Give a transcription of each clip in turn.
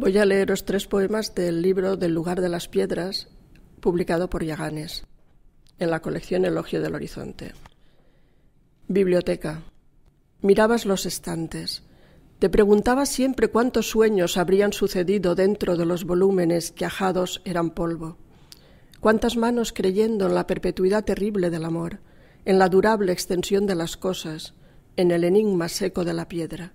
Voy a leeros tres poemas del libro Del lugar de las piedras, publicado por Yaganes, en la colección Elogio del Horizonte. Biblioteca. Mirabas los estantes. Te preguntabas siempre cuántos sueños habrían sucedido dentro de los volúmenes que ajados eran polvo. Cuántas manos creyendo en la perpetuidad terrible del amor, en la durable extensión de las cosas, en el enigma seco de la piedra.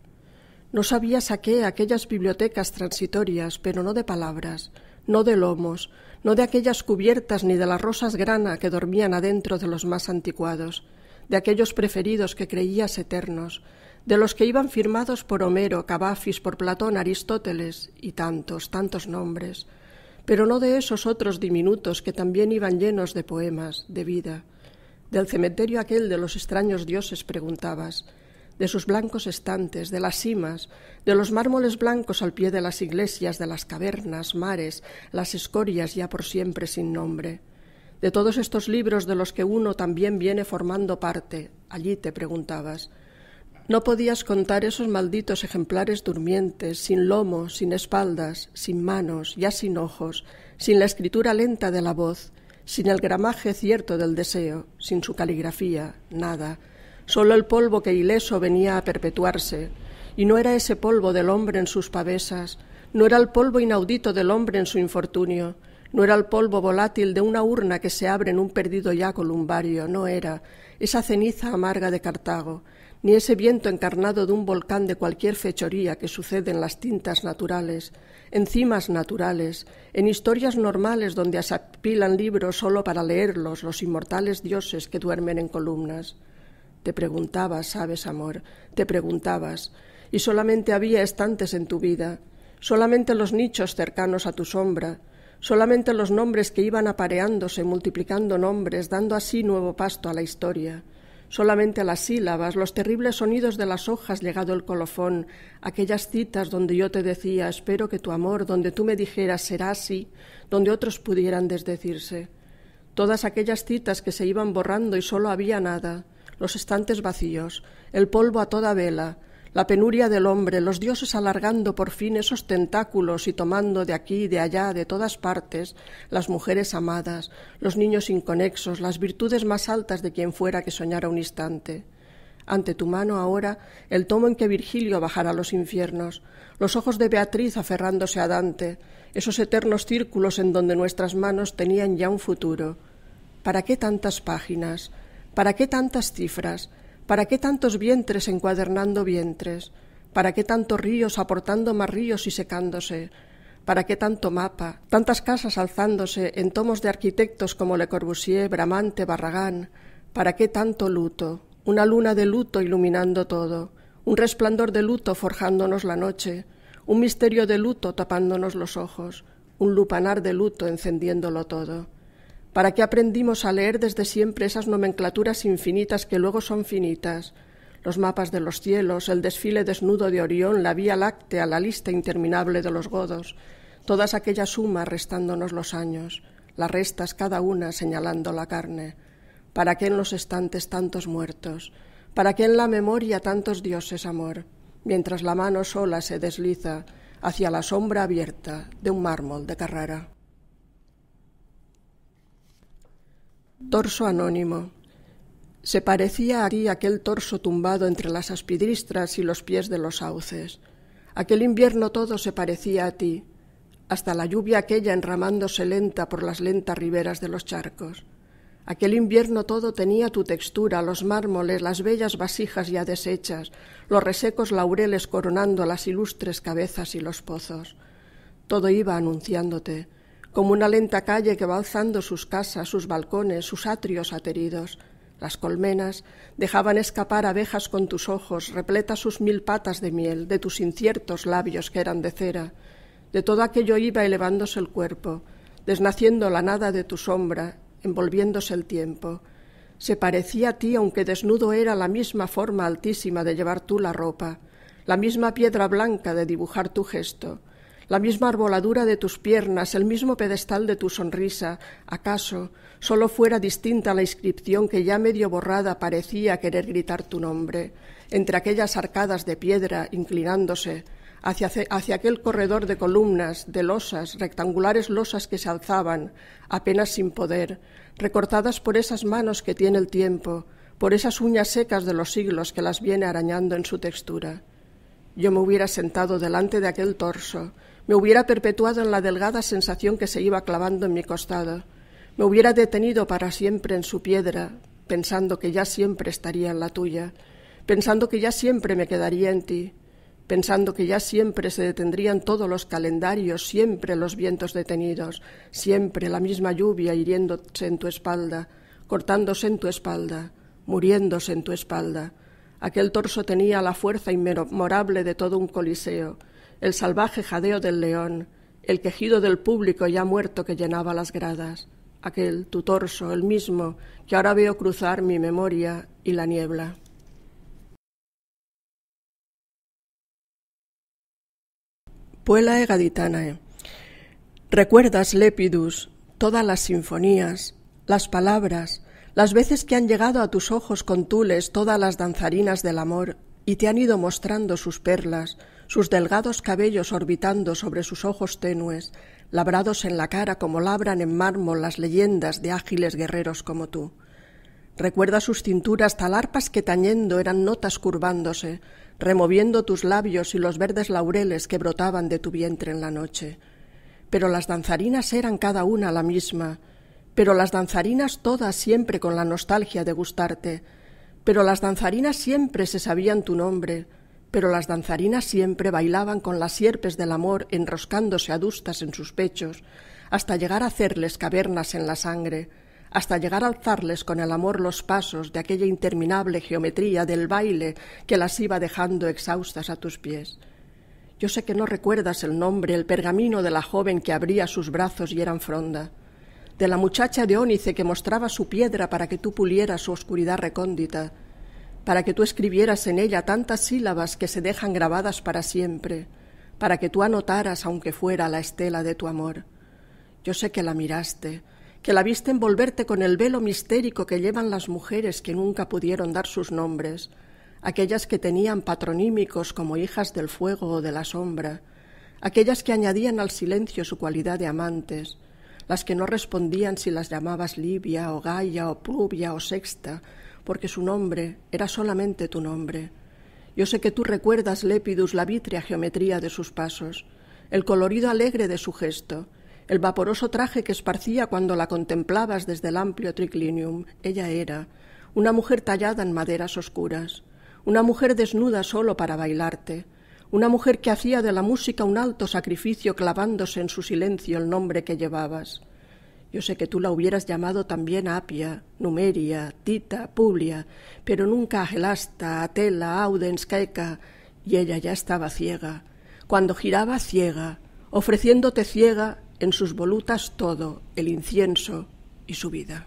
No a qué aquellas bibliotecas transitorias, pero no de palabras, no de lomos, no de aquellas cubiertas ni de las rosas grana que dormían adentro de los más anticuados, de aquellos preferidos que creías eternos, de los que iban firmados por Homero, Cavafis, por Platón, Aristóteles y tantos, tantos nombres, pero no de esos otros diminutos que también iban llenos de poemas, de vida. Del cementerio aquel de los extraños dioses preguntabas, de sus blancos estantes, de las simas, de los mármoles blancos al pie de las iglesias, de las cavernas, mares, las escorias ya por siempre sin nombre. De todos estos libros de los que uno también viene formando parte, allí te preguntabas. No podías contar esos malditos ejemplares durmientes, sin lomo, sin espaldas, sin manos, ya sin ojos, sin la escritura lenta de la voz, sin el gramaje cierto del deseo, sin su caligrafía, nada, Solo el polvo que ileso venía a perpetuarse, y no era ese polvo del hombre en sus pavesas, no era el polvo inaudito del hombre en su infortunio, no era el polvo volátil de una urna que se abre en un perdido ya columbario, no era esa ceniza amarga de Cartago, ni ese viento encarnado de un volcán de cualquier fechoría que sucede en las tintas naturales, en cimas naturales, en historias normales donde asapilan libros sólo para leerlos los inmortales dioses que duermen en columnas. Te preguntabas, sabes, amor, te preguntabas, y solamente había estantes en tu vida, solamente los nichos cercanos a tu sombra, solamente los nombres que iban apareándose, multiplicando nombres, dando así nuevo pasto a la historia solamente las sílabas, los terribles sonidos de las hojas llegado el colofón, aquellas citas donde yo te decía espero que tu amor, donde tú me dijeras será así, donde otros pudieran desdecirse. Todas aquellas citas que se iban borrando y solo había nada, los estantes vacíos, el polvo a toda vela, la penuria del hombre, los dioses alargando por fin esos tentáculos y tomando de aquí, de allá, de todas partes, las mujeres amadas, los niños inconexos, las virtudes más altas de quien fuera que soñara un instante. Ante tu mano ahora el tomo en que Virgilio bajara los infiernos, los ojos de Beatriz aferrándose a Dante, esos eternos círculos en donde nuestras manos tenían ya un futuro. ¿Para qué tantas páginas? ¿Para qué tantas cifras? ¿Para qué tantos vientres encuadernando vientres? ¿Para qué tantos ríos aportando más ríos y secándose? ¿Para qué tanto mapa? Tantas casas alzándose en tomos de arquitectos como Le Corbusier, Bramante, Barragán. ¿Para qué tanto luto? Una luna de luto iluminando todo, un resplandor de luto forjándonos la noche, un misterio de luto tapándonos los ojos, un lupanar de luto encendiéndolo todo. ¿Para qué aprendimos a leer desde siempre esas nomenclaturas infinitas que luego son finitas? Los mapas de los cielos, el desfile desnudo de Orión, la Vía Láctea, la lista interminable de los godos, todas aquellas sumas restándonos los años, las restas cada una señalando la carne. ¿Para qué en los estantes tantos muertos? ¿Para qué en la memoria tantos dioses amor? Mientras la mano sola se desliza hacia la sombra abierta de un mármol de Carrara. Torso anónimo. Se parecía a ti aquel torso tumbado entre las aspidristras y los pies de los sauces. Aquel invierno todo se parecía a ti, hasta la lluvia aquella enramándose lenta por las lentas riberas de los charcos. Aquel invierno todo tenía tu textura, los mármoles, las bellas vasijas ya deshechas, los resecos laureles coronando las ilustres cabezas y los pozos. Todo iba anunciándote, como una lenta calle que va alzando sus casas, sus balcones, sus atrios ateridos. Las colmenas dejaban escapar abejas con tus ojos, repletas sus mil patas de miel, de tus inciertos labios que eran de cera. De todo aquello iba elevándose el cuerpo, desnaciendo la nada de tu sombra, envolviéndose el tiempo. Se parecía a ti, aunque desnudo era la misma forma altísima de llevar tú la ropa, la misma piedra blanca de dibujar tu gesto, la misma arboladura de tus piernas, el mismo pedestal de tu sonrisa, acaso solo fuera distinta la inscripción que ya medio borrada parecía querer gritar tu nombre, entre aquellas arcadas de piedra inclinándose, hacia, hacia aquel corredor de columnas, de losas, rectangulares losas que se alzaban, apenas sin poder, recortadas por esas manos que tiene el tiempo, por esas uñas secas de los siglos que las viene arañando en su textura. Yo me hubiera sentado delante de aquel torso, me hubiera perpetuado en la delgada sensación que se iba clavando en mi costado. Me hubiera detenido para siempre en su piedra, pensando que ya siempre estaría en la tuya, pensando que ya siempre me quedaría en ti, pensando que ya siempre se detendrían todos los calendarios, siempre los vientos detenidos, siempre la misma lluvia hiriéndose en tu espalda, cortándose en tu espalda, muriéndose en tu espalda. Aquel torso tenía la fuerza inmemorable de todo un coliseo, el salvaje jadeo del león, el quejido del público ya muerto que llenaba las gradas, aquel, tu torso, el mismo, que ahora veo cruzar mi memoria y la niebla. Puelae Gaditanae. ¿Recuerdas, Lepidus, todas las sinfonías, las palabras, las veces que han llegado a tus ojos con tules todas las danzarinas del amor y te han ido mostrando sus perlas, sus delgados cabellos orbitando sobre sus ojos tenues, labrados en la cara como labran en mármol las leyendas de ágiles guerreros como tú. Recuerda sus cinturas tal arpas que tañendo eran notas curvándose, removiendo tus labios y los verdes laureles que brotaban de tu vientre en la noche. Pero las danzarinas eran cada una la misma, pero las danzarinas todas siempre con la nostalgia de gustarte, pero las danzarinas siempre se sabían tu nombre, pero las danzarinas siempre bailaban con las sierpes del amor enroscándose adustas en sus pechos, hasta llegar a hacerles cavernas en la sangre, hasta llegar a alzarles con el amor los pasos de aquella interminable geometría del baile que las iba dejando exhaustas a tus pies. Yo sé que no recuerdas el nombre, el pergamino de la joven que abría sus brazos y eran fronda, de la muchacha de ónice que mostraba su piedra para que tú pulieras su oscuridad recóndita, para que tú escribieras en ella tantas sílabas que se dejan grabadas para siempre, para que tú anotaras, aunque fuera la estela de tu amor. Yo sé que la miraste, que la viste envolverte con el velo mistérico que llevan las mujeres que nunca pudieron dar sus nombres, aquellas que tenían patronímicos como hijas del fuego o de la sombra, aquellas que añadían al silencio su cualidad de amantes, las que no respondían si las llamabas Libia o Gaia o Pluvia o Sexta, porque su nombre era solamente tu nombre. Yo sé que tú recuerdas, Lépidus, la vitrea geometría de sus pasos, el colorido alegre de su gesto, el vaporoso traje que esparcía cuando la contemplabas desde el amplio triclinium. Ella era una mujer tallada en maderas oscuras, una mujer desnuda solo para bailarte, una mujer que hacía de la música un alto sacrificio clavándose en su silencio el nombre que llevabas. Yo sé que tú la hubieras llamado también Apia, Numeria, Tita, Publia, pero nunca Gelasta, Atela, Audens, Caeca, y ella ya estaba ciega. Cuando giraba ciega, ofreciéndote ciega en sus volutas todo, el incienso y su vida.